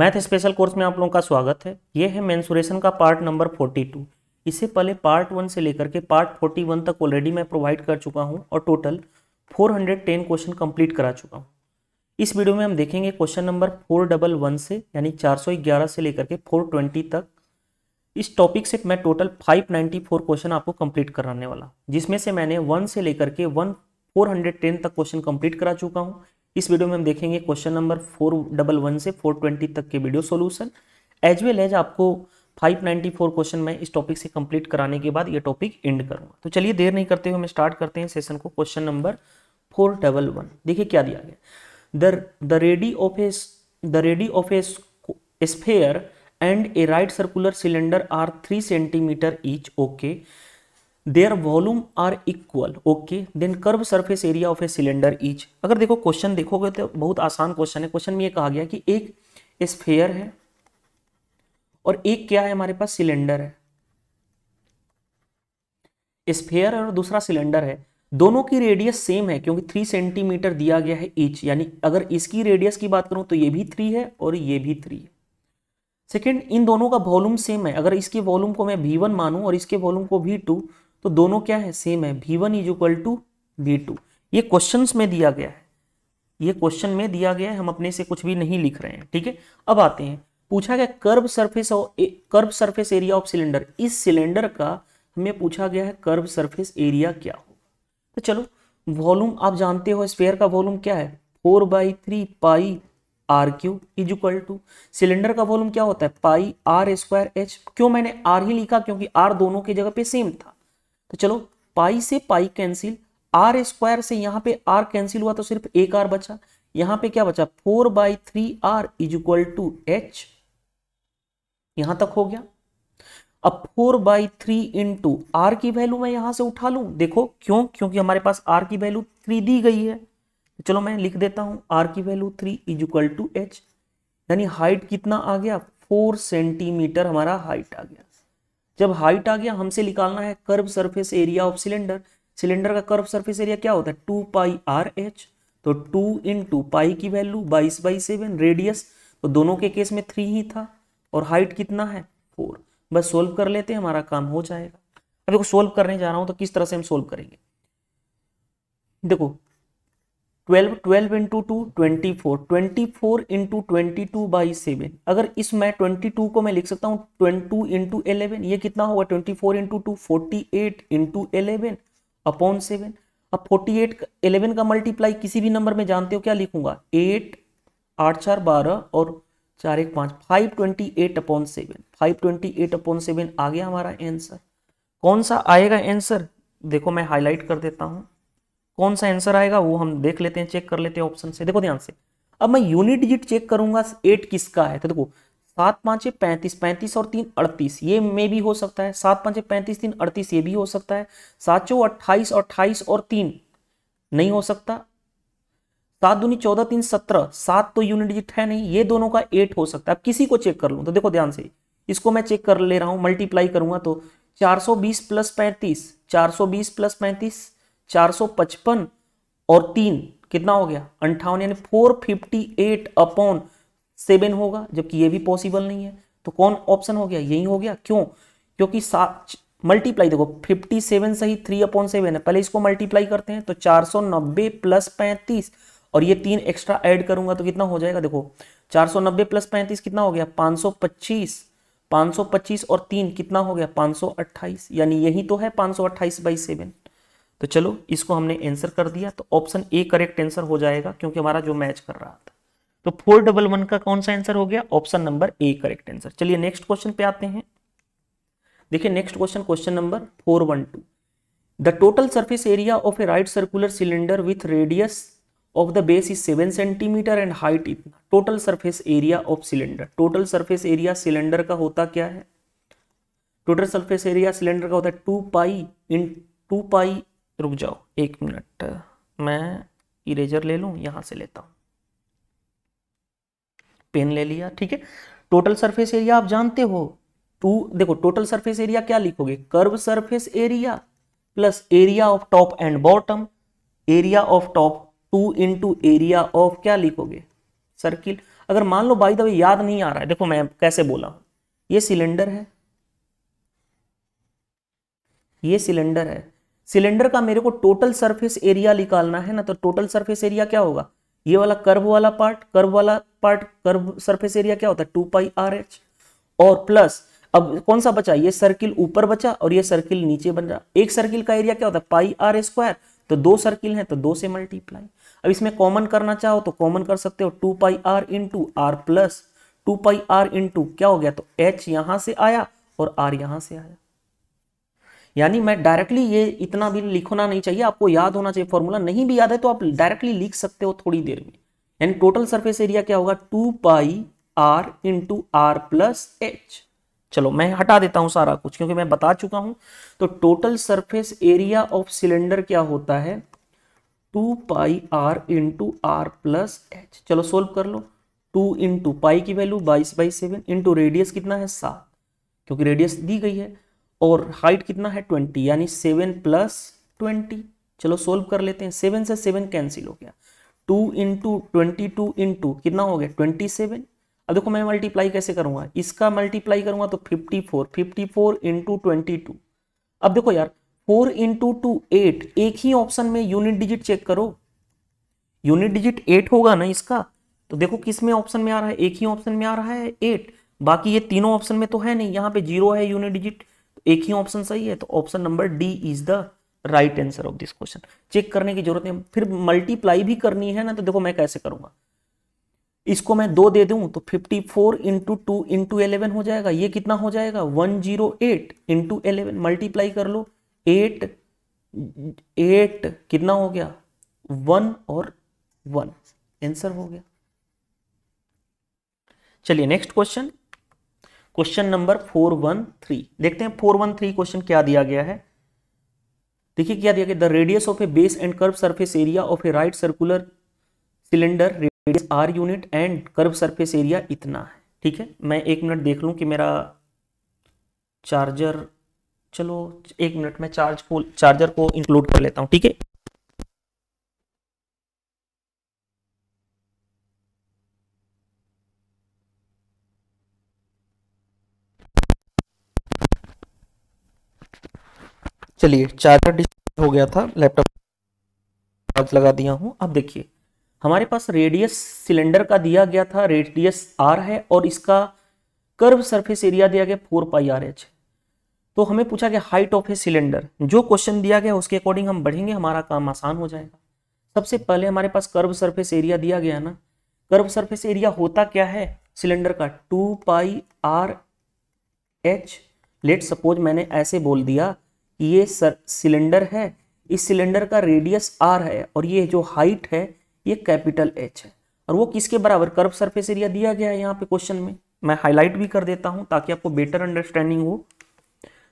Math special course में आप लोगों का स्वागत है ये है मैंसुरेशन का पार्ट नंबर फोर्टी टू इससे पहले पार्ट वन से लेकर के पार्ट फोर्टी वन तक ऑलरेडी मैं प्रोवाइड कर चुका हूँ और total four hundred ten question complete करा चुका हूँ इस वीडियो में हम देखेंगे question number four double one से यानी चार सौ ग्यारह से लेकर के फोर ट्वेंटी तक इस टॉपिक से मैं total five ninety four question आपको कंप्लीट कराने वाला जिसमें से मैंने वन से लेकर के वन फोर हंड्रेड टेन तक क्वेश्चन कंप्लीट करा चुका हूँ इस वीडियो में हम देखेंगे question number four double one से फोर ट्वेंटी तक के video solution as well as आपको फोर क्वेश्चन में इस टॉपिक से कंप्लीट कराने के बाद ये टॉपिक एंड करूंगा तो चलिए देर नहीं करते हुए हम स्टार्ट करते हैं सेशन को question number four double one देखिए क्या दिया गया the the radii of a the radii of a sphere and a right circular cylinder are three centimeter each okay okay. Their volume are equal okay then curve surface area of a cylinder each अगर देखो question देखोगे तो बहुत आसान question है question में ये कहा गया कि एक स्फेयर है और एक क्या है हमारे पास सिलेंडर है स्फेयर और दूसरा सिलेंडर है दोनों की रेडियस सेम है क्योंकि थ्री सेंटीमीटर दिया गया है ईच यानी अगर इसकी रेडियस की बात करूं तो ये भी थ्री है और ये भी थ्री है सेकेंड इन दोनों का वॉल्यूम सेम है अगर इसके वॉल्यूम को मैं भी वन मानूं और इसके वॉल्यूम को भी टू तो दोनों क्या है सेम है भी one is equal to V two ये क्वेश्चन में दिया गया है ये क्वेश्चन में दिया गया है हम अपने से कुछ भी नहीं लिख रहे हैं ठीक है अब आते हैं पूछा गया कर्व सरफेस और curve surface area of cylinder इस सिलेंडर का हमें पूछा गया है कर्व सरफेस एरिया क्या होगा तो चलो वॉल्यूम आप जानते हो स्पेयर का वॉल्यूम क्या है four by three pi R cube is equal to cylinder का वॉल्यूम क्या होता है पाई आर स्क्वायर एच क्यों मैंने आर ही लिखा क्योंकि आर दोनों की जगह पे सेम था तो चलो पाई से पाई कैंसिल आर स्क्वायर से यहाँ पे आर कैंसिल हुआ तो सिर्फ एक आर बचा यहाँ पे क्या बचा four by three R is equal to H यहां तक हो गया अब four by three into R की वैल्यू मैं यहां से उठा लू देखो क्यों क्योंकि हमारे पास आर की वैल्यू थ्री दी गई है तो चलो मैं लिख देता हूं आर की value three is equal to H यानी हाइट कितना आ गया फोर सेंटीमीटर हमारा हाइट आ गया जब हाइट आ गया हमसे निकालना है curve surface area of cylinder cylinder का कर्व सरफेस एरिया क्या होता है टू पाई आर एच तो टू इन टू पाई की वैल्यू बाईस बाई सेवन रेडियस तो दोनों के केस में थ्री ही था और हाइट कितना है फोर बस सोल्व कर लेते हैं हमारा काम हो जाएगा अब देखो सोल्व करने जा रहा हूं तो किस तरह से हम सोल्व करेंगे देखो twelve twelve into two twenty four twenty four into twenty two by seven अगर इस मैं ट्वेंटी टू को मैं लिख सकता हूँ ट्वेंटी टू इंटू एलेवन ये कितना होगा twenty four into two forty eight into eleven upon seven अब फोर्टी एट एलेवन का मल्टीप्लाई किसी भी नंबर में जानते हो क्या लिखूंगा एट आठ चार बारह और चार एक पाँच five twenty eight upon seven five twenty eight upon seven आ गया हमारा आंसर कौन सा आएगा आंसर देखो मैं हाईलाइट कर देता हूँ कौन सा आंसर आएगा वो हम देख लेते हैं चेक कर लेते हैं ऑप्शन से देखो ध्यान से अब मैं यूनिट डिजिट चेक करूंगा एट किसका है तो देखो सात पांच पैंतीस पैंतीस और तीन अड़तीस ये में भी हो सकता है सात पांच पैंतीस तीन अड़तीस ये भी हो सकता है सात चौ अट्ठाईस अट्ठाईस और तीन नहीं हो सकता सात दूनी चौदह तीन सत्रह सात तो यूनिट डिजिट है नहीं ये दोनों का एट हो सकता है अब किसी को चेक कर लू तो देखो ध्यान से इसको मैं चेक कर ले रहा हूं मल्टीप्लाई करूंगा तो चार सौ बीस प्लस पैंतीस चार सौ बीस प्लस पैंतीस 455 और तीन कितना हो गया अंठावन यानी 458 अपॉन सेवन होगा जबकि ये भी पॉसिबल नहीं है तो कौन ऑप्शन हो गया यही हो गया क्यों क्योंकि सात मल्टीप्लाई देखो 57 ही थ्री अपॉन सेवन है पहले इसको मल्टीप्लाई करते हैं तो 490 प्लस पैंतीस और ये तीन एक्स्ट्रा ऐड करूंगा तो कितना हो जाएगा देखो 490 प्लस पैंतीस कितना हो गया 525 525 और तीन कितना हो गया 528 यानी यही तो है 528 सौ बाई सेवन तो चलो इसको हमने आंसर कर दिया तो ऑप्शन ए करेक्ट आंसर हो जाएगा क्योंकि हमारा जो मैच कर रहा था तो फोर डबल वन का कौन सा आंसर हो गया option number A correct answer चलिए नेक्स्ट क्वेश्चन पे आते हैं देखिए next question question number four one two the total surface area of a right circular cylinder with radius of the base is seven centimeter and height इतना total surface area of cylinder total surface area cylinder का होता क्या है total surface area cylinder का होता है two पाई इन into पाई रुक जाओ एक मिनट मैं इरेजर ले लूँ यहाँ से लेता हूँ पेन ले लिया ठीक है टोटल सरफेस एरिया आप जानते हो टू देखो टोटल सरफेस एरिया क्या लिखोगे curve surface area plus area of top and bottom area of top two into area of क्या लिखोगे सर्किल अगर मान लो बाई दबे याद नहीं आ रहा है देखो मैं कैसे बोला ये सिलेंडर है ये सिलेंडर है सिलेंडर का मेरे को टोटल सरफेस एरिया निकालना है ना तो टोटल सरफेस एरिया क्या होगा ये वाला कर्व वाला पार्ट कर्व वाला पार्ट कर्व सरफेस एरिया क्या होता है टू पाई आर एच और प्लस अब कौन सा बचा ये सर्किल ऊपर बचा और ये सर्किल नीचे बन रहा एक सर्किल का एरिया क्या होता है पाई आर स्क्वायर तो दो सर्किल है तो दो से मल्टीप्लाई अब इसमें कॉमन करना चाहो तो कॉमन कर सकते हो two pi R into R plus two pi R into क्या हो गया तो एच यहां से आया और आर यहां से आया यानी मैं डायरेक्टली ये इतना भी लिखना नहीं चाहिए आपको याद होना चाहिए फॉर्मूला नहीं भी याद है तो आप डायरेक्टली लिख सकते हो थोड़ी देर में यानी टोटल सरफेस एरिया क्या होगा two pi R into R plus H चलो मैं हटा देता हूं सारा कुछ क्योंकि मैं बता चुका हूं तो total surface area of cylinder क्या होता है two pi R into R plus H चलो सोल्व कर लो टू इंटू पाई की वैल्यू बाईस बाई सेवन इंटू रेडियस कितना है सात क्योंकि रेडियस दी गई है और हाइट कितना है ट्वेंटी यानी सेवन प्लस ट्वेंटी चलो सोल्व कर लेते हैं सेवन से सेवन कैंसिल हो गया two into twenty two into कितना हो गया ट्वेंटी सेवन अब देखो मैं मल्टीप्लाई कैसे करूंगा इसका मल्टीप्लाई करूंगा तो fifty four fifty four into twenty two अब देखो यार फोर इंटू टू एट एक ही ऑप्शन में यूनिट डिजिट चेक करो यूनिट डिजिट एट होगा ना इसका तो देखो किस में ऑप्शन में आ रहा है एक ही ऑप्शन में आ रहा है एट बाकी ये तीनों ऑप्शन में तो है नहीं यहाँ पे जीरो है यूनिट डिजिट एक ही ऑप्शन सही है तो option number D is the right answer of this question check करने की जरूरत नहीं फिर मल्टीप्लाई भी करनी है ना तो देखो मैं कैसे करूंगा इसको मैं दो दे दूं तो 54 four into two into eleven हो जाएगा ये कितना हो जाएगा 108 जीरो एट इंटू मल्टीप्लाई कर लो 8 8 कितना हो गया 1 और 1 आंसर हो गया चलिए next question question number four one three देखते हैं फोर वन थ्री क्वेश्चन क्या दिया गया है देखिए क्या दिया गया the radius of a base and curve surface area of a right circular cylinder radius R unit and curve surface area इतना है ठीक है मैं एक मिनट देख लूँ कि मेरा चार्जर चलो एक मिनट में चार्ज को चार्जर को इंक्लूड कर लेता हूँ ठीक है चलिए चार्जर डिस्कनेक्ट हो गया था लैपटॉप चार्ज लगा दिया हूँ अब देखिए हमारे पास रेडियस सिलेंडर का दिया गया था रेडियस आर है और इसका कर्व सरफेस एरिया दिया गया फोर पाई आर एच तो हमें पूछा गया हाइट ऑफ ए सिलेंडर जो क्वेश्चन दिया गया उसके अकॉर्डिंग हम बढ़ेंगे हमारा काम आसान हो जाएगा सबसे पहले हमारे पास कर्व सरफेस एरिया दिया गया ना कर्व सरफेस एरिया होता क्या है सिलेंडर का two pi R H let suppose मैंने ऐसे बोल दिया ये सर सिलेंडर है इस सिलेंडर का रेडियस आर है और ये जो हाइट है ये कैपिटल एच है और वो किसके बराबर कर्व सरफेस एरिया दिया गया है यहाँ पे क्वेश्चन में मैं हाईलाइट भी कर देता हूँ ताकि आपको बेटर अंडरस्टैंडिंग हो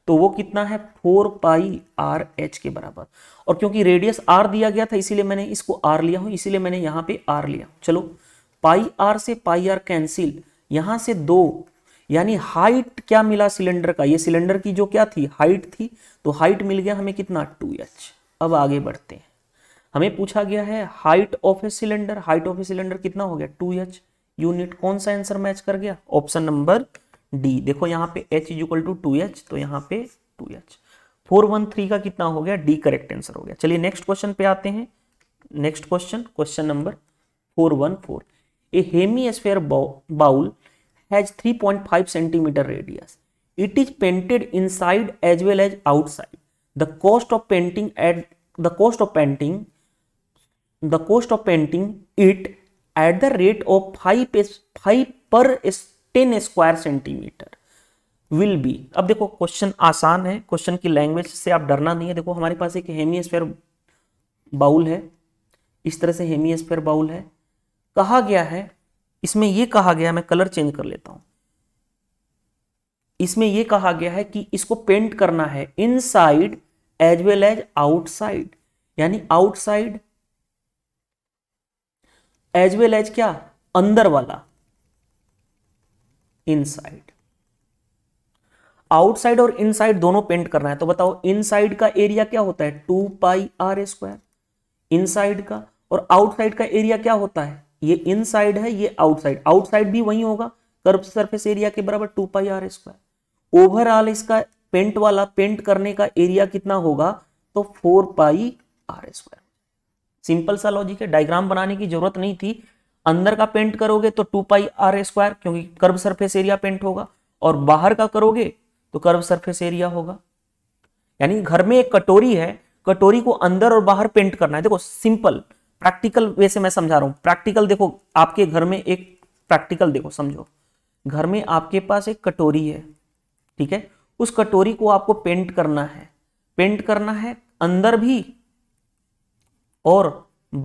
तो वो कितना है फोर पाई आर एच के बराबर और क्योंकि रेडियस आर दिया गया था इसीलिए मैंने इसको आर लिया हूँ इसीलिए मैंने यहाँ पे आर लिया चलो पाई आर से पाई आर कैंसिल यहाँ से दो यानी हाइट क्या मिला सिलेंडर का ये सिलेंडर की जो क्या थी हाइट थी तो हाइट मिल गया हमें कितना टू एच अब आगे बढ़ते हैं हमें पूछा गया है height of a cylinder height of a cylinder कितना हो गया टू एच यूनिट कौन सा आंसर मैच कर गया ऑप्शन नंबर डी देखो यहाँ पे H is equal to two H तो यहाँ पे two H four one three का कितना हो गया डी करेक्ट आंसर हो गया चलिए नेक्स्ट क्वेश्चन पे आते हैं next question question number four one four a hemisphere bowl has five centimetre radius it is painted inside as well as outside the cost of painting at the cost of painting the cost of painting it at the rate of five five per ten square centimetre will be अब देखो question आसान है question की language से आप डरना नहीं है देखो हमारे पास एक हेमियस्फेयर बाउल है इस तरह से हेमियस्फेयर बाउल है कहा गया है इसमें यह कहा गया मैं कलर चेंज कर लेता हूं इसमें यह कहा गया है कि इसको पेंट करना है inside as well as outside यानी आउटसाइड एज वेल एज क्या अंदर वाला इनसाइड आउटसाइड और इनसाइड दोनों पेंट करना है तो बताओ इनसाइड का एरिया क्या होता है two pi R square inside का और आउटसाइड का एरिया क्या होता है ये इनसाइड है ये आउटसाइड आउटसाइड भी वही होगा कर्व सरफेस एरिया के बराबर two pi R square overall इसका पेंट वाला पेंट करने का एरिया कितना होगा तो four pi R square simple सा लॉजिक है डायग्राम बनाने की जरूरत नहीं थी अंदर का पेंट करोगे तो टू पाई आर स्क्वायर क्योंकि कर्व सरफेस एरिया पेंट होगा और बाहर का करोगे तो कर्व सरफेस एरिया होगा यानी घर में एक कटोरी है कटोरी को अंदर और बाहर पेंट करना है देखो सिंपल प्रैक्टिकल वे से मैं समझा रहा हूं प्रैक्टिकल देखो आपके घर में एक प्रैक्टिकल देखो समझो घर में आपके पास एक कटोरी है ठीक है उस कटोरी को आपको पेंट करना है पेंट करना है अंदर भी और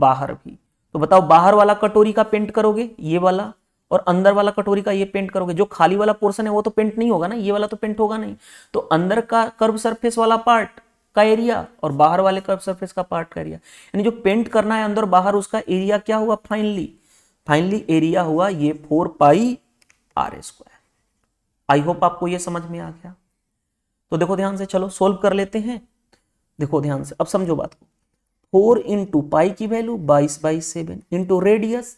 बाहर भी तो बताओ बाहर वाला कटोरी का पेंट करोगे ये वाला और अंदर वाला कटोरी का ये पेंट करोगे जो खाली वाला पोर्शन है वो तो पेंट नहीं होगा ना ये वाला तो पेंट होगा नहीं तो अंदर का कर्व सरफेस वाला पार्ट का एरिया और बाहर वाले कर्व सरफेस का पार्ट का एरिया यानी जो पेंट करना है अंदर बाहर उसका एरिया क्या हुआ फाइनली फाइनली एरिया हुआ ये four pi R square I hope आपको ये समझ में आ गया तो देखो ध्यान से चलो सोल्व कर लेते हैं देखो ध्यान से अब समझो बात को फोर इंटू पाई की वैल्यू बाईस बाईस seven into radius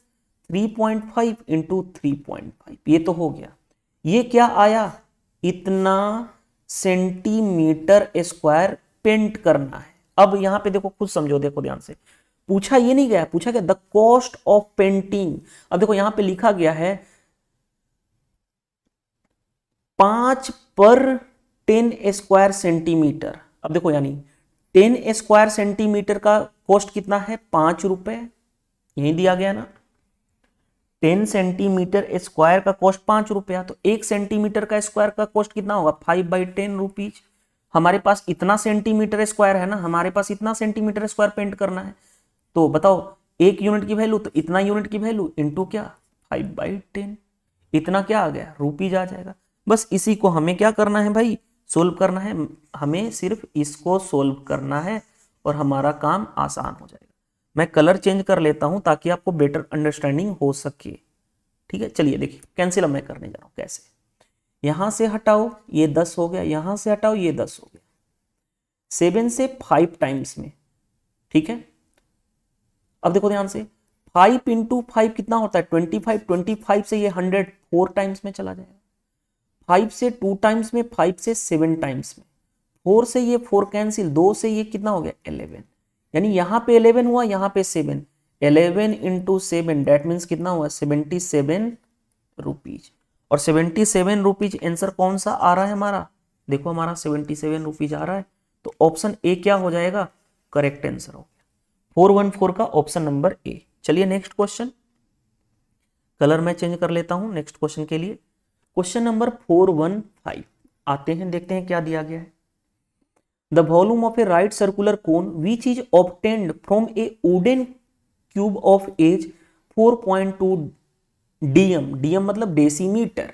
three point five into three point five ये तो हो गया ये क्या आया इतना सेंटीमीटर स्क्वायर पेंट करना है अब यहां पे देखो खुद समझो देखो ध्यान से पूछा ये नहीं गया पूछा गया द कॉस्ट ऑफ पेंटिंग अब देखो यहां पे लिखा गया है पांच पर टेन स्क्वायर सेंटीमीटर अब देखो यानी टेन स्क्वायर सेंटीमीटर का कॉस्ट कितना है पांच रुपए यही दिया गया ना टेन सेंटीमीटर स्क्वायर का कॉस्ट पांच रुपया तो एक सेंटीमीटर का स्क्वायर का कॉस्ट कितना होगा फाइव बाई टेन रुपीज हमारे पास इतना सेंटीमीटर स्क्वायर है ना हमारे पास इतना सेंटीमीटर स्क्वायर पेंट करना है तो बताओ एक यूनिट की वैल्यू तो इतना यूनिट की वैल्यू इंटू क्या फाइव बाई टेन इतना क्या आ गया रूपीज आ जाएगा बस इसी को हमें क्या करना है भाई सोल्व करना है हमें सिर्फ इसको सोल्व करना है और हमारा काम आसान हो जाएगा मैं कलर चेंज कर लेता हूं ताकि आपको बेटर अंडरस्टैंडिंग हो सके ठीक है चलिए देखिए कैंसिल अब मैं करने जा रहा हूँ कैसे यहाँ से हटाओ ये दस हो गया यहां से हटाओ ये दस हो गया सेवन से फाइव टाइम्स में ठीक है अब देखो ध्यान से फाइव इंटू फाइव कितना होता है ट्वेंटी फाइव ट्वेंटी फाइव से ये हंड्रेड फोर टाइम्स में चला जाएगा फाइव से टू टाइम्स में फाइव से सेवन टाइम्स में फोर से ये फोर कैंसिल दो से ये कितना हो गया एलेवन यानी यहाँ पे एलेवन हुआ यहाँ पे seven eleven into seven that mean कितना हुआ सेवेंटी सेवन रुपीज और सेवेंटी सेवन रुपीज आंसर कौन सा आ रहा है हमारा देखो हमारा सेवेंटी सेवन रुपीज आ रहा है तो ऑप्शन ए क्या हो जाएगा करेक्ट आंसर हो गया फोर वन फोर का ऑप्शन नंबर ए चलिए नेक्स्ट क्वेश्चन कलर मैं चेंज कर लेता हूं नेक्स्ट क्वेश्चन के लिए question number four one five आते हैं देखते हैं क्या दिया गया है the volume of a right circular cone which is obtained from a wooden cube of edge 4.2 DM DM मतलब decimetre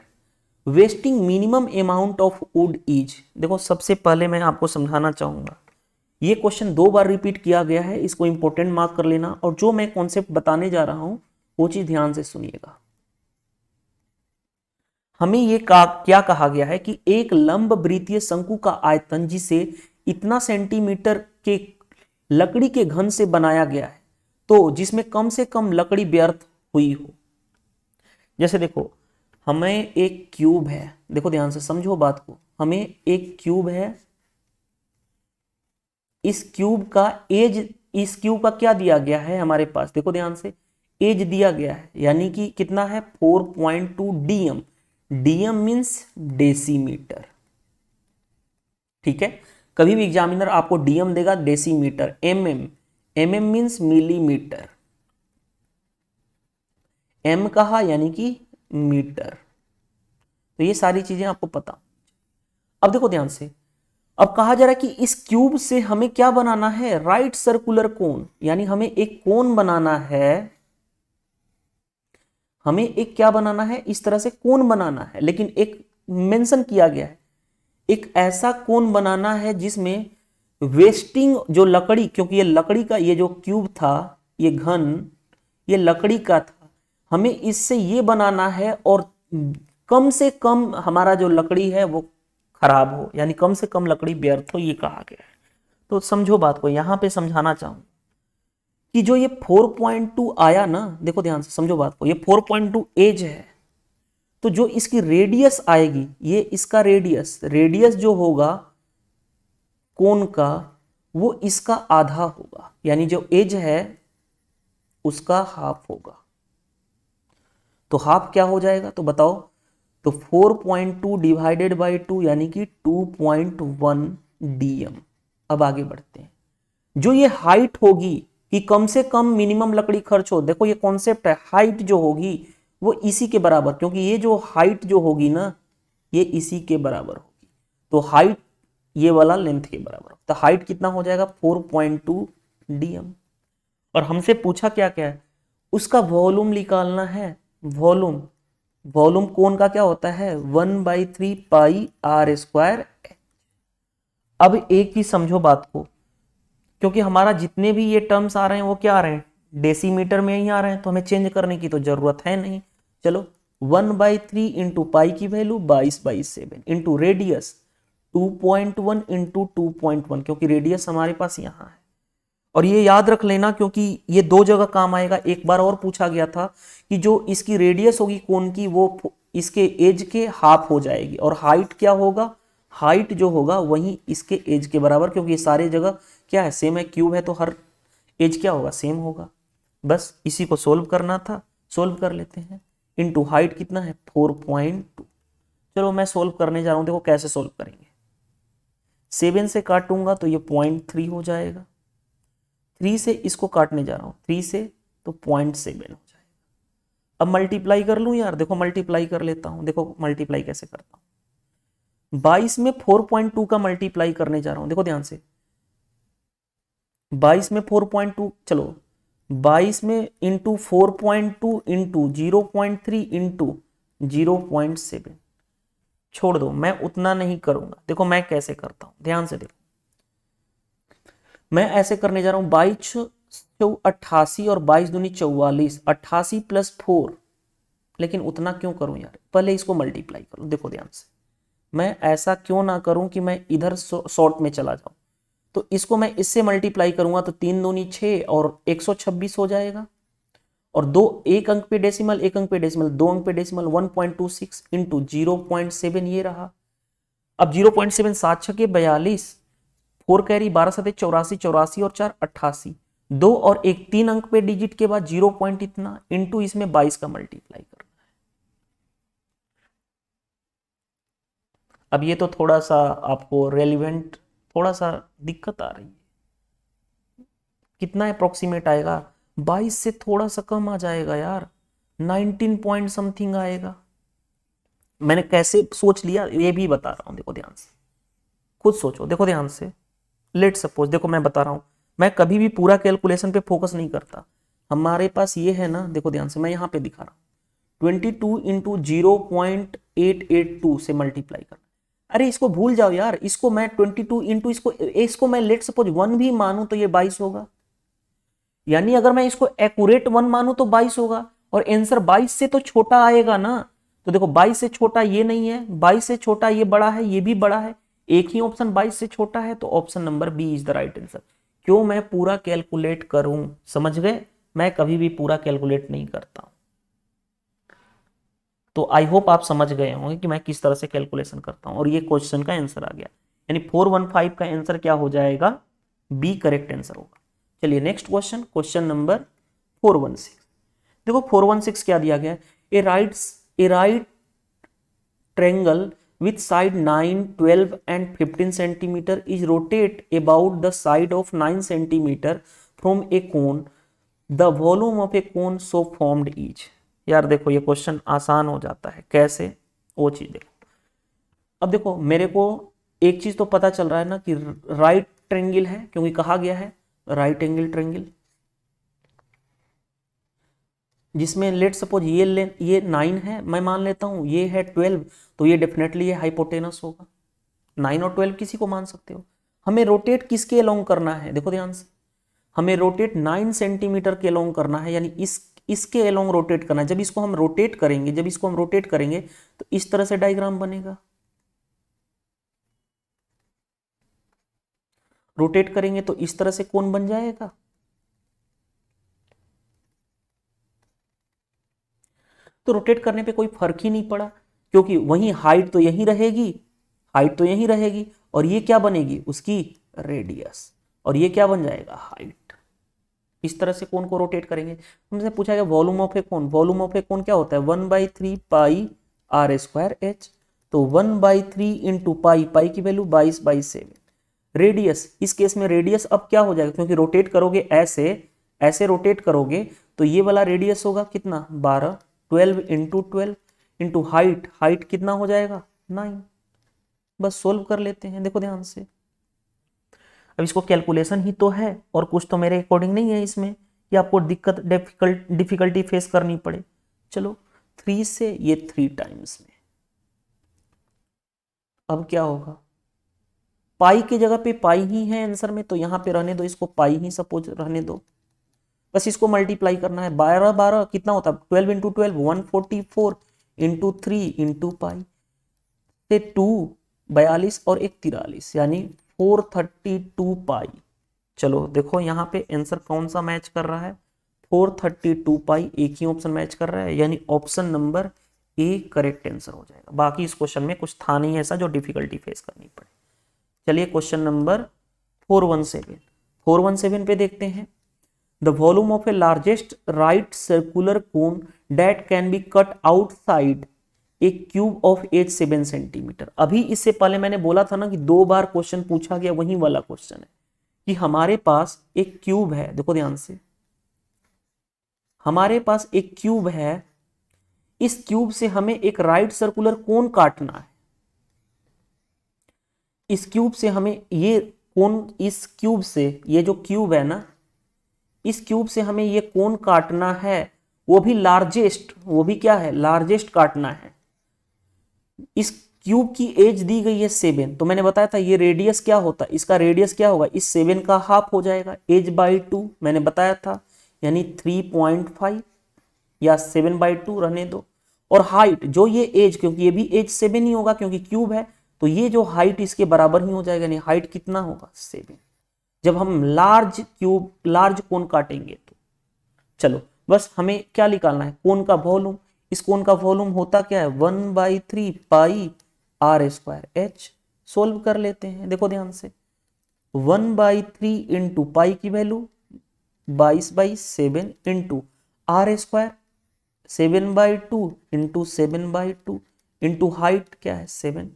wasting minimum amount of wood is देखो सबसे पहले मैं आपको समझाना चाहूंगा ये क्वेश्चन दो बार रिपीट किया गया है इसको इंपॉर्टेंट मार्क कर लेना और जो मैं कॉन्सेप्ट बताने जा रहा हूं वो चीज़ ध्यान से सुनिएगा हमें ये का, क्या कहा गया है कि एक लंब वृत्तीय शंकु का आयतन जिसे इतना सेंटीमीटर के लकड़ी के घन से बनाया गया है तो जिसमें कम से कम लकड़ी व्यर्थ हुई हो जैसे देखो हमें एक क्यूब है देखो ध्यान से समझो बात को हमें एक क्यूब है इस क्यूब का एज इस क्यूब का क्या दिया गया है हमारे पास देखो ध्यान से एज दिया गया है यानी कि कितना है 4.2 point two DM DM means decimetre ठीक है कभी भी एग्जामिनर आपको डीएम देगा decimetre M M M M means millimetre M कहा यानी कि मीटर तो ये सारी चीजें आपको पता अब देखो ध्यान से अब कहा जा रहा है कि इस क्यूब से हमें क्या बनाना है राइट सर्कुलर कोन यानी हमें एक कोन बनाना है हमें एक क्या बनाना है इस तरह से कोन बनाना है लेकिन एक मेंशन किया गया है एक ऐसा कोन बनाना है जिसमें वेस्टिंग जो लकड़ी क्योंकि ये लकड़ी का ये जो क्यूब था ये घन ये लकड़ी का था हमें इससे ये बनाना है और कम से कम हमारा जो लकड़ी है वो खराब हो यानी कम से कम लकड़ी व्यर्थ हो ये कहा गया है तो समझो बात को यहाँ पे समझाना चाहूँ कि जो ये 4.2 आया ना देखो ध्यान से समझो बात को ये 4.2 एज है तो जो इसकी रेडियस आएगी ये इसका रेडियस रेडियस जो होगा कोन का वो इसका आधा होगा यानी जो एज है उसका हाफ होगा तो हाफ क्या हो जाएगा तो बताओ तो 4.2 डिवाइडेड बाय टू यानी कि 2.1 डीएम अब आगे बढ़ते हैं जो ये हाइट होगी कि कम से कम मिनिमम लकड़ी खर्च हो देखो ये कॉन्सेप्ट है हाइट जो होगी वो इसी के बराबर क्योंकि ये जो हाइट जो होगी ना ये इसी के बराबर होगी तो हाइट ये वाला लेंथ के बराबर तो हाइट कितना हो जाएगा 4.2 डीएम और हमसे पूछा क्या क्या है उसका वॉल्यूम निकालना है वॉल्यूम वॉल्यूम कौन का क्या होता है one by three pi R square अब एक चीज समझो बात को क्योंकि हमारा जितने भी ये टर्म्स आ रहे हैं वो क्या आ रहे हैं डेसीमीटर में ही आ रहे हैं तो हमें चेंज करने की तो जरूरत है नहीं चलो one by three into pi की वैल्यू बाईस बाईस seven into radius two point one into two point one क्योंकि रेडियस हमारे पास यहाँ है और ये याद रख लेना क्योंकि ये दो जगह काम आएगा एक बार और पूछा गया था कि जो इसकी रेडियस होगी कोन की वो इसके एज के हाफ हो जाएगी और हाइट क्या होगा हाइट जो होगा वही इसके एज के बराबर क्योंकि ये सारे जगह क्या है सेम है क्यूब है तो हर एज क्या होगा सेम होगा बस इसी को सोल्व करना था सोल्व कर लेते हैं इनटू हाइट कितना है फोर पॉइंट टू चलो मैं सोल्व करने जा रहा हूँ देखो कैसे सोल्व करेंगे सेवन से काटूंगा तो ये पॉइंट थ्री हो जाएगा थ्री से इसको काटने जा रहा हूं थ्री से तो पॉइंट सेवन हो जाएगा अब मल्टीप्लाई कर लू यार देखो मल्टीप्लाई कर लेता हूं देखो मल्टीप्लाई कैसे करता हूं बाईस में फोर पॉइंट टू का मल्टीप्लाई करने जा रहा हूं देखो ध्यान से बाईस में फोर पॉइंट टू चलो बाईस में into four point two into zero point three into zero point seven छोड़ दो मैं उतना नहीं करूंगा देखो मैं कैसे करता हूं ध्यान से देखो मैं ऐसे करने जा रहा हूं बाईस अट्ठासी और बाईस दूनी चौवालीस अट्ठासी प्लस फोर लेकिन उतना क्यों करूं यार पहले इसको मल्टीप्लाई करूं देखो ध्यान से मैं ऐसा क्यों ना करूं कि मैं इधर शॉर्ट में चला जाऊं तो इसको मैं इससे मल्टीप्लाई करूंगा तो तीन दूनी छ और एक सौ छब्बीस हो जाएगा और दो एक अंक पे डेसिमल एक अंक पे डेसिमल दो अंक पे decimal one point two six into zero point seven ये रहा अब जीरो पॉइंट सेवन सात छके बयालीस फोर कैरी बारह सते चौरासी चौरासी और चार अट्ठासी दो और एक तीन अंक पे डिजिट के बाद जीरो पॉइंट इतना इंटू इसमें बाईस का मल्टीप्लाई करना है अब ये तो थोड़ा सा आपको रेलिवेंट थोड़ा सा दिक्कत आ रही है कितना अप्रोक्सीमेट आएगा बाईस से थोड़ा सा कम आ जाएगा यार नाइनटीन पॉइंट समथिंग आएगा मैंने कैसे सोच लिया ये भी बता रहा हूं देखो ध्यान से खुद सोचो देखो ध्यान से लेट सपोज देखो मैं बता रहा हूँ मैं कभी भी पूरा कैलकुलेशन पे फोकस नहीं करता हमारे पास ये है ना देखो ध्यान से मैं यहाँ पे दिखा रहा हूँ twenty two into zero point eight eight two से मल्टीप्लाई कर अरे इसको भूल जाओ यार इसको मैं ट्वेंटी टू इंटू इसको इसको मैं लेट सपोज वन भी मानू तो ये बाईस होगा यानी अगर मैं इसको एक्यूरेट वन मानू तो बाईस होगा और एंसर बाईस से तो छोटा आएगा ना तो देखो बाईस से छोटा ये नहीं है बाईस से छोटा ये बड़ा है ये भी बड़ा है एक ही ऑप्शन बाईस से छोटा है तो option number B is the right answer क्यों मैं पूरा कैलकुलेट करूं समझ गए मैं कभी भी पूरा कैलकुलेट नहीं करता तो आई होप आप समझ गए होंगे कि मैं किस तरह से कैलकुलेशन करता हूं और ये क्वेश्चन का आंसर आ गया यानी 415 का आंसर क्या हो जाएगा बी करेक्ट आंसर होगा चलिए नेक्स्ट क्वेश्चन क्वेश्चन नंबर 416 देखो 416 क्या दिया गया a right a right triangle with side 9 12 and 15 centimeter is rotate about the side of 9 centimeter from a cone the volume of a cone so formed is यार देखो ये question आसान हो जाता है कैसे वो चीज देखो अब देखो मेरे को एक चीज तो पता चल रहा है ना कि राइट ट्रेंगल है क्योंकि कहा गया है राइट एंगल ट्रेंगल जिसमें लेट सपोज ये ले ये नाइन है मैं मान लेता हूँ ये है ट्वेल्व तो ये डेफिनेटली ये हाइपोटेनस होगा नाइन और ट्वेल्व किसी को मान सकते हो हमें रोटेट किसके अलोंग करना है देखो ध्यान से हमें रोटेट नाइन सेंटीमीटर के अलोंग करना है यानी इस इसके अलोंग रोटेट करना है जब इसको हम रोटेट करेंगे जब इसको हम रोटेट करेंगे तो इस तरह से डायग्राम बनेगा रोटेट करेंगे तो इस तरह से कौन बन जाएगा तो रोटेट करने पे कोई फर्क ही नहीं पड़ा क्योंकि वही हाइट तो यही रहेगी हाइट तो यही रहेगी और ये क्या बनेगी उसकी रेडियस और ये क्या बन जाएगा हाइट इस तरह से कौन को रोटेट करेंगे हमसे पूछा गया वॉल्यूम ऑफ ए कौन वॉल्यूम ऑफ ए कौन क्या होता है one by three pi R square H तो one by three into pi pi की वैल्यू बाईस बाई सेवन रेडियस इस केस में रेडियस अब क्या हो जाएगा क्योंकि रोटेट करोगे ऐसे ऐसे रोटेट करोगे तो ये वाला रेडियस होगा कितना बारह twelve into twelve into height height कितना हो जाएगा नाइन बस सोल्व कर लेते हैं देखो ध्यान से अब इसको कैलकुलेशन ही तो है और कुछ तो मेरे अकॉर्डिंग नहीं है इसमें कि आपको दिक्कत डिफिकल्ट डिफिकल्टी फेस करनी पड़े चलो थ्री से ये थ्री टाइम्स में अब क्या होगा पाई की जगह पे पाई ही है आंसर में तो यहां पे रहने दो इसको पाई ही सपोज रहने दो बस इसको मल्टीप्लाई करना है बारह बारह कितना होता है twelve into twelve one forty four into three into pi से टू बयालीस और एक तिरालीस यानी फोर थर्टी टू पाई चलो देखो यहाँ पे आंसर कौन सा मैच कर रहा है फोर थर्टी टू पाई एक ही ऑप्शन मैच कर रहा है यानी option number A correct answer हो जाएगा बाकी इस क्वेश्चन में कुछ था नहीं ऐसा जो डिफिकल्टी फेस करनी पड़े चलिए question number four one seven four one seven पे देखते हैं volume of a largest right circular cone that can be cut outside a cube of edge seven centimetre अभी इससे पहले मैंने बोला था ना कि दो बार क्वेश्चन पूछा गया वही वाला क्वेश्चन है कि हमारे पास एक क्यूब है देखो ध्यान से हमारे पास एक क्यूब है इस क्यूब से हमें एक राइट सर्कुलर कोन काटना है इस क्यूब से हमें ये कोन इस क्यूब से ये जो क्यूब है ना इस क्यूब से हमें ये कौन काटना है वो भी लार्जेस्ट वो भी क्या है लार्जेस्ट काटना है इस क्यूब की एज दी गई है सेवन तो मैंने बताया था ये रेडियस क्या होता है इसका रेडियस क्या होगा इस सेवन का हाफ हो जाएगा एज बाई टू मैंने बताया था यानी थ्री पॉइंट फाइव या सेवन बाई टू रहने दो और हाइट जो ये एज क्योंकि ये भी एज सेवन ही होगा क्योंकि क्यूब है तो ये जो हाइट इसके बराबर ही हो जाएगा यानी हाइट कितना होगा सेवन जब हम लार्ज क्यूब लार्ज कोन काटेंगे तो चलो बस हमें क्या निकालना है कोन का वॉल्यूम इस कोन का वॉल्यूम होता क्या है one by three pi R square H solve कर लेते हैं देखो ध्यान से one by three into pi की वैल्यू बाईस by seven into R square seven by two into seven by two into height क्या है सेवन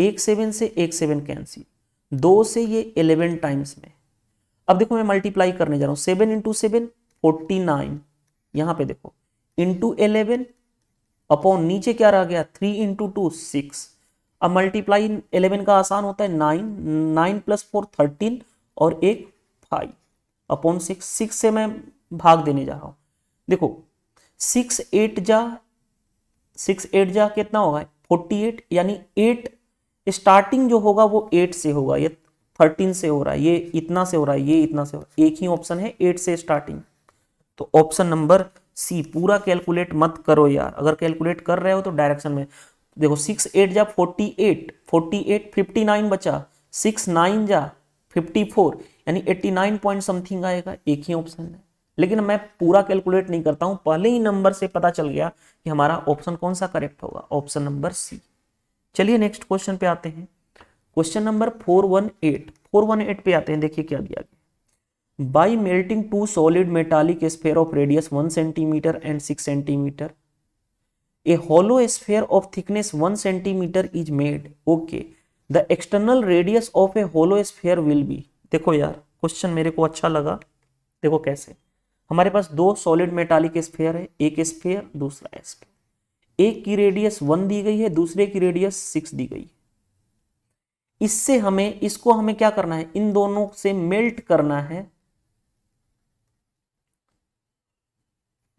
एक सेवन से एक सेवन कैंसिल दो से ये इलेवन टाइम्स में अब देखो मैं मल्टीप्लाई करने जा रहा हूं seven into seven forty nine यहां पर देखो इंटू इलेवन अपॉन नीचे क्या रह गया थ्री इंटू टू सिक्स अब मल्टीप्लाई इलेवन का आसान होता है nine nine plus four thirteen और एक फाइव अपॉन सिक्स सिक्स से मैं भाग देने जा रहा हूं देखो सिक्स एट जा सिक्स एट जा कितना होगा फोर्टी एट यानी एट स्टार्टिंग जो होगा वो एट से होगा ये थर्टीन से हो रहा है ये इतना से हो रहा है ये इतना से हो रहा है एक ही ऑप्शन है एट से स्टार्टिंग तो ऑप्शन नंबर सी पूरा कैलकुलेट मत करो यार अगर कैलकुलेट कर रहे हो तो डायरेक्शन में देखो सिक्स एट जा forty eight forty eight fifty nine बचा सिक्स नाइन जा फिफ्टी फोर यानी एट्टी नाइन पॉइंट समथिंग आएगा एक ही ऑप्शन है लेकिन मैं पूरा कैलकुलेट नहीं करता हूं पहले ही नंबर से पता चल गया कि हमारा ऑप्शन कौन सा करेक्ट होगा ऑप्शन नंबर सी चलिए नेक्स्ट क्वेश्चन पे आते हैं question number four one eight four one eight पे आते हैं देखिए क्या दिया गया by melting two solid metallic sphere of radius one centimetre and six centimetre a hollow sphere of thickness one centimetre is made okay the external radius of a hollow sphere will be देखो यार question मेरे को अच्छा लगा देखो कैसे हमारे पास दो सॉलिड मेटालिक स्फेयर है एक स्फेयर दूसरा स्फेयर एक की रेडियस वन दी गई है दूसरे की रेडियस सिक्स दी गई इससे हमें इसको हमें क्या करना है इन दोनों से मेल्ट करना है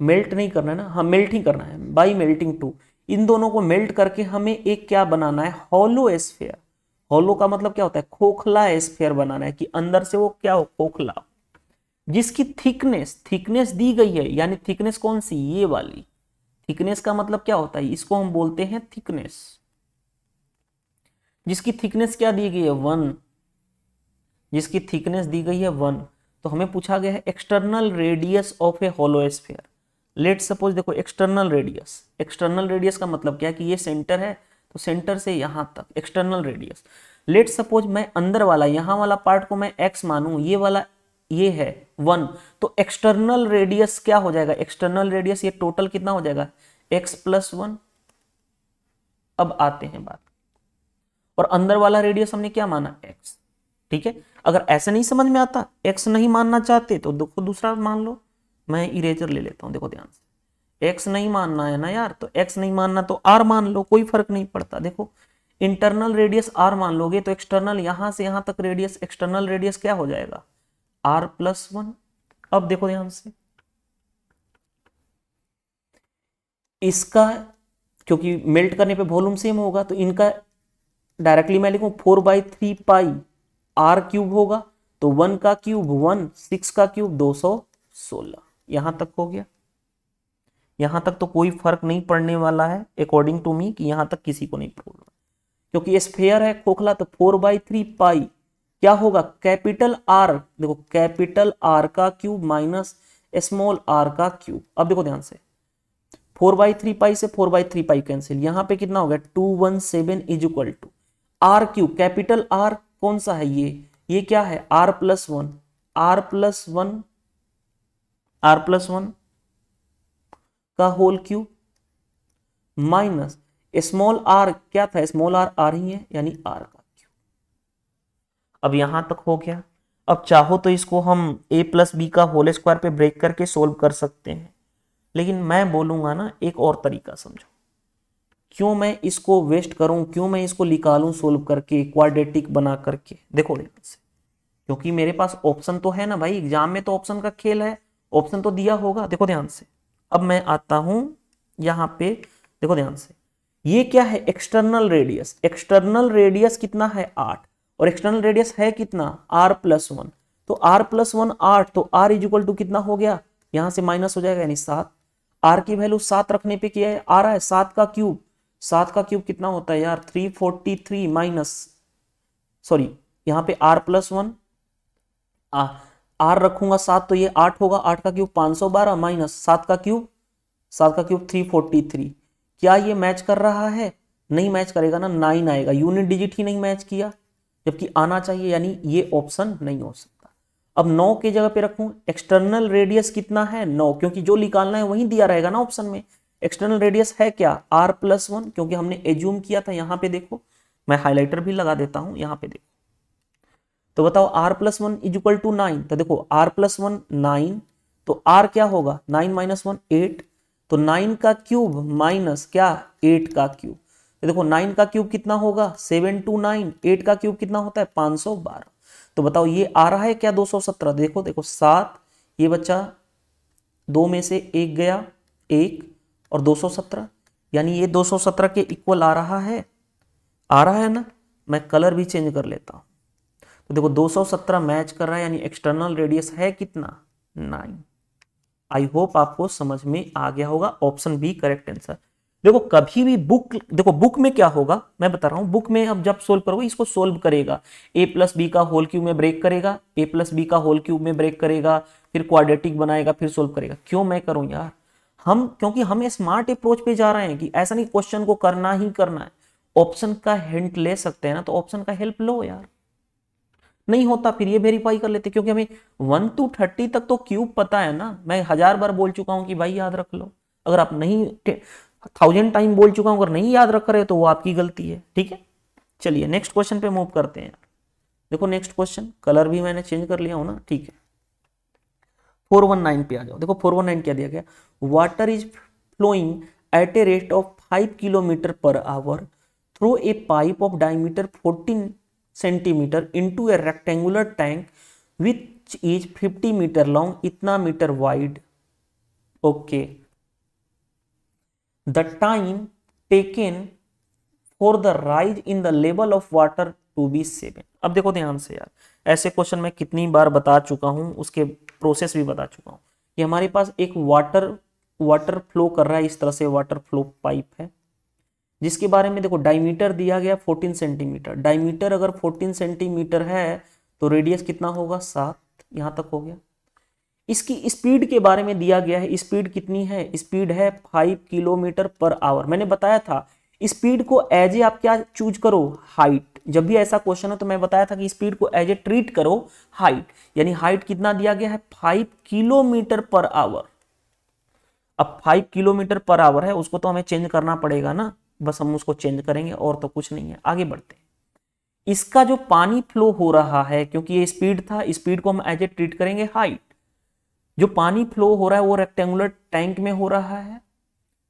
मेल्ट नहीं करना है ना हाँ मेल्ट ही करना है बाई मेल्टिंग टू इन दोनों को मेल्ट करके हमें एक क्या बनाना है हॉलो एस्फेयर हॉलो का मतलब क्या होता है खोखला एस्फेयर बनाना है कि अंदर से वो क्या हो खोखला जिसकी थिकनेस थिकनेस दी गई है यानी थिकनेस कौन सी ये वाली थिकनेस का मतलब क्या होता है इसको हम बोलते हैं थिकनेस जिसकी थिकनेस क्या दी गई है वन जिसकी थिकनेस दी गई है वन तो हमें पूछा गया है external radius of a hollow sphere let suppose देखो एक्सटर्नल रेडियस एक्सटर्नल रेडियस का मतलब क्या है कि ये सेंटर है तो सेंटर से यहां तक एक्सटर्नल रेडियस लेट सपोज मैं अंदर वाला यहां वाला पार्ट को मैं एक्स मानू ये वाला ये है वन तो एक्सटर्नल रेडियस क्या हो जाएगा एक्सटर्नल रेडियस ये टोटल कितना हो जाएगा एक्स प्लस वन अब आते हैं बात और अंदर वाला रेडियस हमने क्या माना एक्स ठीक है अगर ऐसे नहीं समझ में आता एक्स नहीं मानना चाहते तो देखो दूसरा मान लो मैं इरेजर ले लेता हूं देखो ध्यान से एक्स नहीं मानना है ना यार तो एक्स नहीं मानना तो आर मान लो कोई फर्क नहीं पड़ता देखो इंटरनल रेडियस आर मान लोगे तो एक्सटर्नल यहां से यहां तक रेडियस एक्सटर्नल रेडियस क्या हो जाएगा आर प्लस वन अब देखो ध्यान से इसका क्योंकि मेल्ट करने पे वॉल्यूम सेम होगा तो इनका डायरेक्टली मैं लिखूं four by three pi R cube होगा तो वन का क्यूब वन सिक्स का क्यूब दो सौ सोलह यहां तक हो गया यहां तक तो कोई फर्क नहीं पड़ने वाला है अकॉर्डिंग टू मी कि यहां तक किसी को नहीं प्रॉब्लम क्योंकि स्फेयर है खोखला तो फोर बाई थ्री पाई क्या होगा कैपिटल आर देखो कैपिटल आर का क्यूब माइनस स्मॉल आर का क्यूब अब देखो ध्यान से फोर बाई थ्री पाई से four by three pi cancel यहां पे कितना गया two one seven is equal to R cube capital R कौन सा है ये ये क्या है R plus one R plus one R plus one का whole cube minus small R क्या था स्मॉल आर आर ही है यानी आर का अब यहां तक हो गया अब चाहो तो इसको हम ए प्लस बी का होल स्क्वायर पे ब्रेक करके सोल्व कर सकते हैं लेकिन मैं बोलूंगा ना एक और तरीका समझो क्यों मैं इसको वेस्ट करूं क्यों मैं इसको निकालू सोल्व करके क्वाड्रेटिक बना करके देखो से क्योंकि मेरे पास ऑप्शन तो है ना भाई एग्जाम में तो ऑप्शन का खेल है ऑप्शन तो दिया होगा देखो ध्यान से अब मैं आता हूं यहां पे देखो ध्यान से ये क्या है एक्सटर्नल रेडियस एक्सटर्नल रेडियस कितना है आठ और एक्सटर्नल रेडियस है कितना आर प्लस वन तो आर प्लस वन आठ तो आर इज इक्वल टू कितना हो गया यहां से माइनस हो जाएगा यानी सात आर की वैल्यू सात रखने पे किया है आ रहा है सात का क्यूब सात का क्यूब कितना होता है यार three forty three minus sorry यहाँ पे आर प्लस वन आर रखूंगा सात तो ये आठ होगा आठ का क्यूब पांच सौ बारह माइनस सात का क्यूब सात का क्यूब थ्री फोर्टी थ्री क्या ये मैच कर रहा है नहीं मैच करेगा ना नाइन आएगा यूनिट डिजिट ही नहीं मैच किया जबकि आना चाहिए यानी ये ऑप्शन नहीं हो सकता अब नौ के जगह पे रखूं एक्सटर्नल रेडियस कितना है नौ क्योंकि जो निकालना है वही दिया रहेगा ना ऑप्शन में एक्सटर्नल रेडियस है क्या आर प्लस वन क्योंकि हमने एज्यूम किया था यहाँ पे देखो मैं हाईलाइटर भी लगा देता हूँ यहाँ पे देखो तो बताओ R plus one is equal to nine तो देखो आर प्लस वन नाइन तो आर क्या होगा नाइन माइनस वन एट तो नाइन का क्यूब माइनस क्या एट का क्यूब देखो नाइन का क्यूब कितना होगा सेवन टू नाइन एट का क्यूब कितना होता है पांच सौ बारह तो बताओ ये आ रहा है क्या दो सौ सत्रह देखो देखो सात ये बच्चा दो में से एक गया एक और दो सौ सत्रह यानी ये दो सौ सत्रह के इक्वल आ रहा है आ रहा है ना मैं कलर भी चेंज कर लेता हूं तो देखो दो सौ सत्रह मैच कर रहा है यानी एक्सटर्नल रेडियस है कितना नाइन आई होप आपको समझ में आ गया होगा ऑप्शन बी करेक्ट आंसर देखो कभी भी बुक देखो बुक में क्या होगा मैं बता रहा हूं बुक में अब जब सोल्व करोगे इसको सोल्व करेगा ए प्लस बी का होल क्यूब में ब्रेक करेगा ए प्लस बी का होल क्यूब में ब्रेक करेगा फिर क्वाड्रेटिक बनाएगा फिर सोल्व करेगा क्यों मैं करूं यार हम क्योंकि हम स्मार्ट अप्रोच पे जा रहे हैं कि ऐसा नहीं क्वेश्चन को करना ही करना है ऑप्शन का हिंट ले सकते हैं ना तो ऑप्शन का हेल्प लो यार नहीं होता फिर ये वेरीफाई कर लेते क्योंकि हमें वन टू थर्टी तक तो क्यूब पता है ना मैं हजार बार बोल चुका हूं कि भाई याद रख लो अगर आप नहीं थाउजेंड टाइम बोल चुका हूं अगर नहीं याद रख रहे तो वो आपकी गलती है ठीक है चलिए नेक्स्ट क्वेश्चन पे मूव करते हैं देखो नेक्स्ट क्वेश्चन कलर भी मैंने चेंज कर लिया हूं ना ठीक है फोर वन नाइन पे आ जाओ देखो फोर वन नाइन क्या दिया गया water is flowing at a rate of five kilometre per hour through a pipe of diameter fourteen centimetre into a rectangular tank which is fifty metre long इतना metre wide okay okay. the time taken for the rise in the level of water to be seven अब देखो ध्यान से यार ऐसे question मैं कितनी बार बता चुका हूँ उसके प्रोसेस भी बता चुका हूँ कि हमारे पास एक वाटर वाटर फ्लो कर रहा है इस तरह से वाटर फ्लो पाइप है जिसके बारे में देखो डायमीटर दिया गया 14 सेंटीमीटर डायमीटर अगर 14 सेंटीमीटर है तो रेडियस कितना होगा सात यहाँ तक हो गया इसकी स्पीड के बारे में दिया गया है स्पीड कितनी है स्पीड है फाइव किलोमीटर पर आवर मैंने बताया था स्पीड को एज ए आप क्या चूज करो हाइट जब भी ऐसा क्वेश्चन हो तो मैं बताया था कि स्पीड को एज ए ट्रीट करो हाइट यानी हाइट कितना दिया गया है फाइव किलोमीटर पर आवर अब फाइव किलोमीटर पर आवर है उसको तो हमें चेंज करना पड़ेगा ना बस हम उसको चेंज करेंगे और तो कुछ नहीं है आगे बढ़ते हैं इसका जो पानी फ्लो हो रहा है क्योंकि ये स्पीड था स्पीड को हम एज ए ट्रीट करेंगे हाइट जो पानी फ्लो हो रहा है वो रेक्टेंगुलर टैंक में हो रहा है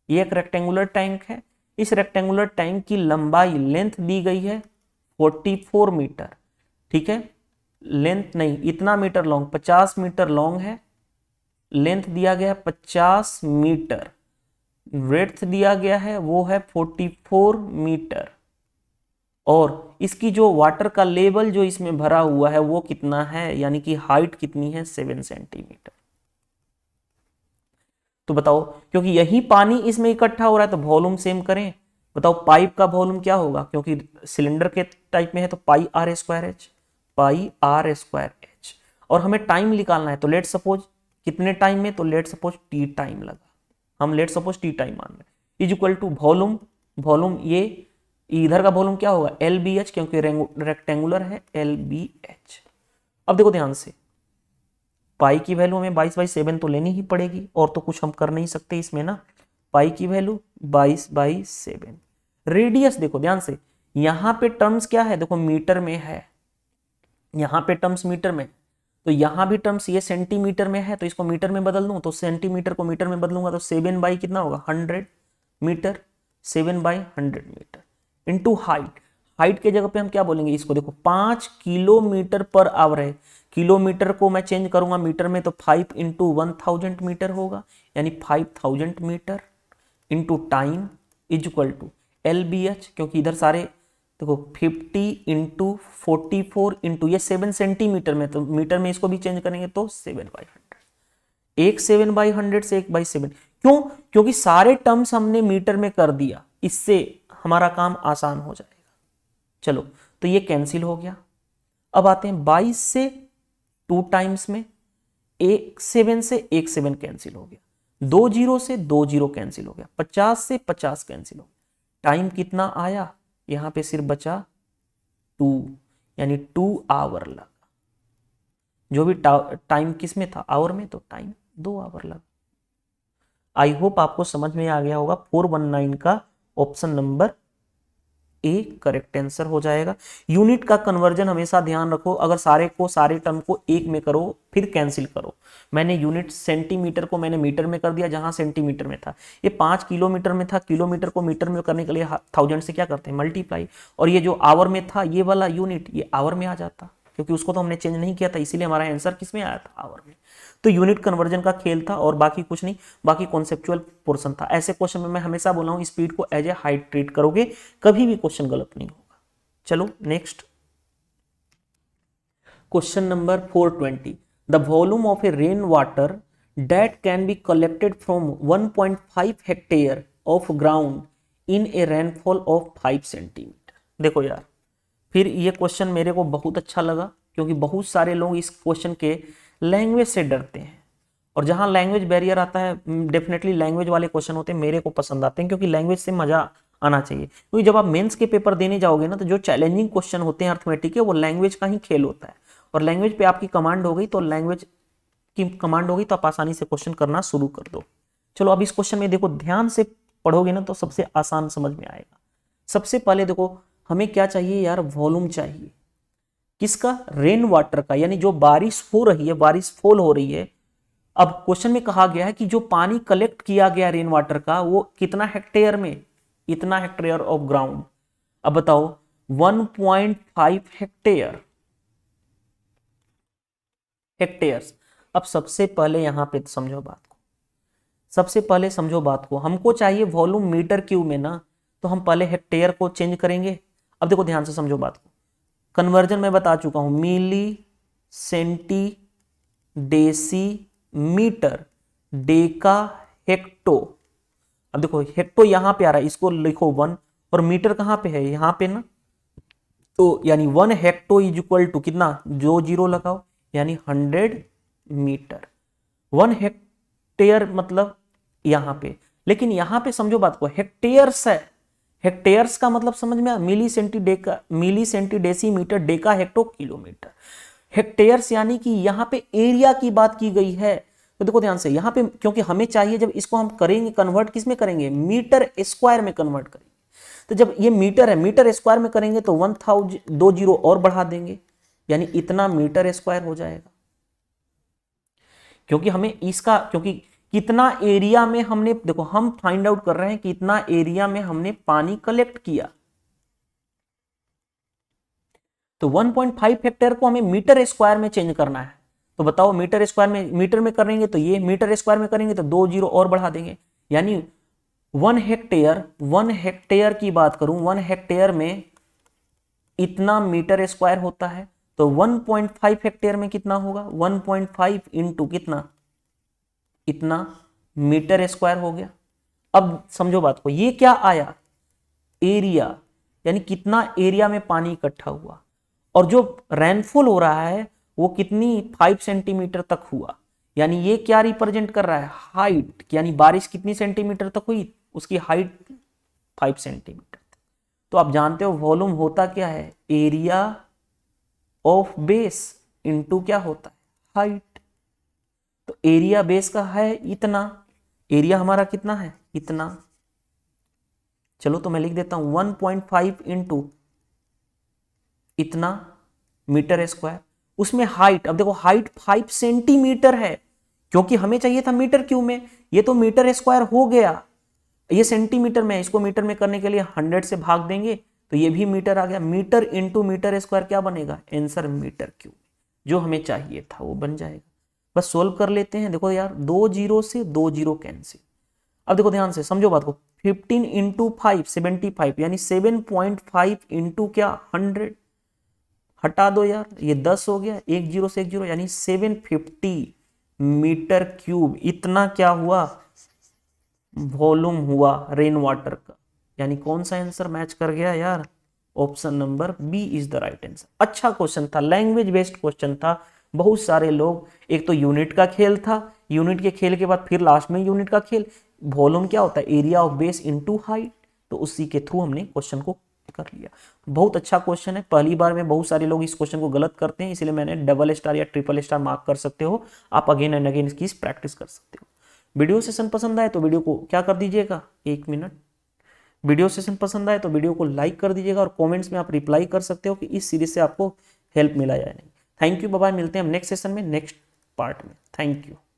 ये एक रेक्टेंगुलर टैंक है इस रेक्टेंगुलर टैंक की लंबाई लेंथ दी गई है 44 मीटर ठीक है लेंथ नहीं इतना मीटर लॉन्ग 50 मीटर लॉन्ग है लेंथ दिया गया है 50 मीटर ब्रेथ दिया गया है वो है 44 मीटर और इसकी जो वाटर का लेवल जो इसमें भरा हुआ है वो कितना है यानी कि हाइट कितनी है सेवन सेंटीमीटर तो बताओ क्योंकि यही पानी इसमें इकट्ठा हो रहा है तो वॉल्यूम सेम करें बताओ पाइप का वॉल्यूम क्या होगा क्योंकि सिलेंडर के टाइप में है तो pi R square H pi R square H और हमें टाइम निकालना है तो लेट सपोज कितने टाइम में तो लेट सपोज टी टाइम लगा हम लेट सपोज टी टाइम मान रहे is equal to volume volume ये इधर का वॉल्यूम क्या होगा एल बी एच क्योंकि रेक्टेंगुलर है एल बी एच अब देखो ध्यान से पाई की वैल्यू हमें बाईस बाई सेवन तो लेनी ही पड़ेगी और तो कुछ हम कर नहीं सकते इसमें ना पाई की वैल्यू बाईस बाई सेवन रेडियस देखो ध्यान से यहाँ पे टर्म्स क्या है देखो मीटर में है यहाँ पे टर्म्स मीटर में तो यहाँ भी टर्म्स ये सेंटीमीटर में है तो इसको मीटर में बदल दूँ तो सेंटीमीटर को मीटर में बदलूंगा तो सेवन बाई कितना होगा hundred metre seven by hundred metre into height height के जगह पे हम क्या बोलेंगे इसको देखो पाँच किलोमीटर पर आवर है किलोमीटर को मैं चेंज करूंगा मीटर में तो five into one thousand metre होगा यानी five thousand metre into time is equal to L B H क्योंकि इधर सारे देखो fifty into forty four into ये सेवन सेंटीमीटर में तो मीटर में इसको भी चेंज करेंगे तो सेवन बाई हंड्रेड एक सेवन बाई हंड्रेड से एक बाई सेवन क्यों क्योंकि सारे टर्म्स हमने मीटर में कर दिया इससे हमारा काम आसान हो जाएगा चलो तो ये कैंसिल हो गया अब आते हैं बाईस से टू टाइम्स में एक सेवन से एक सेवन कैंसिल हो गया दो जीरो से दो जीरो कैंसिल हो गया पचास से पचास कैंसिल हो गया टाइम कितना आया यहां पे सिर्फ बचा टू यानी टू आवर लगा जो भी टाइम किस में था आवर में तो टाइम दो आवर लगा आई होप आपको समझ में आ गया होगा फोर वन नाइन का option number A correct answer हो जाएगा यूनिट का कन्वर्जन हमेशा ध्यान रखो अगर सारे को सारे टर्म को एक में करो फिर कैंसिल करो मैंने यूनिट सेंटीमीटर को मैंने मीटर में कर दिया जहां सेंटीमीटर में था ये पाँच किलोमीटर में था किलोमीटर को मीटर में करने के लिए थाउजेंड से क्या करते हैं मल्टीप्लाई और ये जो आवर में था ये वाला यूनिट ये आवर में आ जाता क्योंकि उसको तो हमने चेंज नहीं किया था इसीलिए हमारा आंसर किस में आया था आवर में तो यूनिट कन्वर्जन का खेल था और बाकी कुछ नहीं बाकी कॉन्सेप्चुअल पोर्सन था ऐसे क्वेश्चन में मैं हमेशा बोला हूँ स्पीड को एज ए हाइट ट्रीट करोगे कभी भी क्वेश्चन गलत नहीं होगा चलो next question number 420 the volume of a rain water that can be collected from 1.5 hectare of ground in a rainfall of 5 centimetre देखो यार फिर ये क्वेश्चन मेरे को बहुत अच्छा लगा क्योंकि बहुत सारे लोग इस क्वेश्चन के लैंग्वेज से डरते हैं और जहां लैंग्वेज बैरियर आता है डेफिनेटली लैंग्वेज वाले क्वेश्चन होते हैं मेरे को पसंद आते हैं क्योंकि लैंग्वेज से मजा आना चाहिए क्योंकि जब आप मेंस के पेपर देने जाओगे ना तो जो चैलेंजिंग क्वेश्चन होते हैं अर्थमेटिक के वो लैंग्वेज का ही खेल होता है और लैंग्वेज पे आपकी कमांड हो गई तो लैंग्वेज की कमांड होगी तो आप आसानी से क्वेश्चन करना शुरू कर दो चलो अब इस क्वेश्चन में देखो ध्यान से पढ़ोगे ना तो सबसे आसान समझ में आएगा सबसे पहले देखो हमें क्या चाहिए यार वॉल्यूम चाहिए किसका रेन वाटर का यानी जो बारिश हो रही है बारिश फॉल हो रही है अब क्वेश्चन में कहा गया है कि जो पानी कलेक्ट किया गया रेन वाटर का वो कितना हेक्टेयर में इतना हेक्टेयर ऑफ ग्राउंड अब बताओ 1.5 हेक्टेयर हेक्टेयर्स अब सबसे पहले यहां पे समझो बात को सबसे पहले समझो बात को हमको चाहिए वॉल्यूम मीटर क्यूब में ना तो हम पहले हेक्टेयर को चेंज करेंगे अब देखो ध्यान से समझो बात को कन्वर्जन मैं बता चुका हूं milli centi deci metre deca hecto अब देखो हेक्टो यहां पे आ रहा है इसको लिखो वन और मीटर कहां पे है यहां पे ना तो यानी one hecto is equal to कितना जो जीरो लगाओ यानी हंड्रेड मीटर वन हेक्टेयर मतलब यहां पे लेकिन यहां पे समझो बात को हेक्टेयर्स है हेक्टेयर्स का मतलब समझ में milli centi deca milli centi metre deca hecto kilometre hectares यानी कि यहाँ पे एरिया की बात की गई है तो देखो ध्यान से यहाँ पे क्योंकि हमें चाहिए जब इसको हम करेंगे कन्वर्ट किस में करेंगे मीटर स्क्वायर में कन्वर्ट करेंगे तो जब ये मीटर है मीटर स्क्वायर में करेंगे तो वन थाउजेंड दो जीरो और बढ़ा देंगे यानी इतना मीटर स्क्वायर हो जाएगा क्योंकि हमें इसका क्योंकि कितना एरिया में हमने देखो हम फाइंड आउट कर रहे हैं कितना एरिया में हमने पानी कलेक्ट किया तो 1.5 हेक्टेयर को हमें मीटर स्क्वायर में चेंज करना है तो बताओ मीटर स्क्वायर में मीटर में करेंगे तो ये मीटर स्क्वायर में करेंगे तो दो जीरो और बढ़ा देंगे यानी वन हेक्टेयर वन हेक्टेयर की बात करूं वन हेक्टेयर में इतना मीटर स्क्वायर होता है तो 1.5 हेक्टेयर में कितना होगा 1.5 पॉइंट इंटू कितना इतना मीटर स्क्वायर हो गया अब समझो बात को ये क्या आया एरिया यानी कितना एरिया में पानी इकट्ठा हुआ और जो रेनफॉल हो रहा है वो कितनी फाइव सेंटीमीटर तक हुआ यानी ये क्या रिप्रेजेंट कर रहा है हाइट यानी बारिश कितनी सेंटीमीटर तक हुई उसकी हाइट फाइव सेंटीमीटर तो आप जानते हो वॉल्यूम होता क्या है एरिया ऑफ बेस इनटू क्या होता है हाइट तो एरिया बेस का है इतना एरिया हमारा कितना है इतना चलो तो मैं लिख देता हूं वन पॉइंट फाइव इंटू इतना मीटर स्क्वायर उसमें हाइट अब देखो हाइट फाइव सेंटीमीटर है क्योंकि हमें चाहिए था मीटर क्यूब में ये तो मीटर स्क्वायर हो गया ये सेंटीमीटर में इसको मीटर में करने के लिए हंड्रेड से भाग देंगे तो ये भी मीटर आ गया मीटर इंटू मीटर स्क्वायर क्या बनेगा आंसर मीटर क्यूब जो हमें चाहिए था वो बन जाएगा बस सोल्व कर लेते हैं देखो यार दो जीरो से दो जीरो कैंसिल अब देखो ध्यान से समझो बात को fifteen into five seventy five यानी सेवन पॉइंट फाइव इंटू क्या हंड्रेड हटा दो यार ये दस हो गया एक जीरो से एक जीरो यानी सेवन फिफ्टी मीटर क्यूब इतना क्या हुआ वॉल्यूम हुआ रेन वाटर का यानी कौन सा आंसर मैच कर गया यार option number B is the right answer अच्छा क्वेश्चन था लैंग्वेज बेस्ड क्वेश्चन था बहुत सारे लोग एक तो यूनिट का खेल था यूनिट के खेल के बाद फिर लास्ट में यूनिट का खेल वॉल्यूम क्या होता है area of base into height तो उसी के थ्रू हमने क्वेश्चन को कर लिया बहुत अच्छा क्वेश्चन है पहली बार में बहुत सारे लोग इस क्वेश्चन को गलत करते हैं इसलिए मैंने डबल स्टार या ट्रिपल स्टार मार्क कर सकते हो आप अगेन एंड अगेन इसकी प्रैक्टिस कर सकते हो वीडियो सेशन पसंद आए तो वीडियो को क्या कर दीजिएगा एक मिनट वीडियो सेशन पसंद आए तो वीडियो को लाइक कर दीजिएगा और कॉमेंट्स में आप रिप्लाई कर सकते हो कि इस सीरीज से आपको हेल्प मिला या नहीं थैंक यू बाबा मिलते हैं हम नेक्स्ट सेशन में नेक्स्ट पार्ट में थैंक यू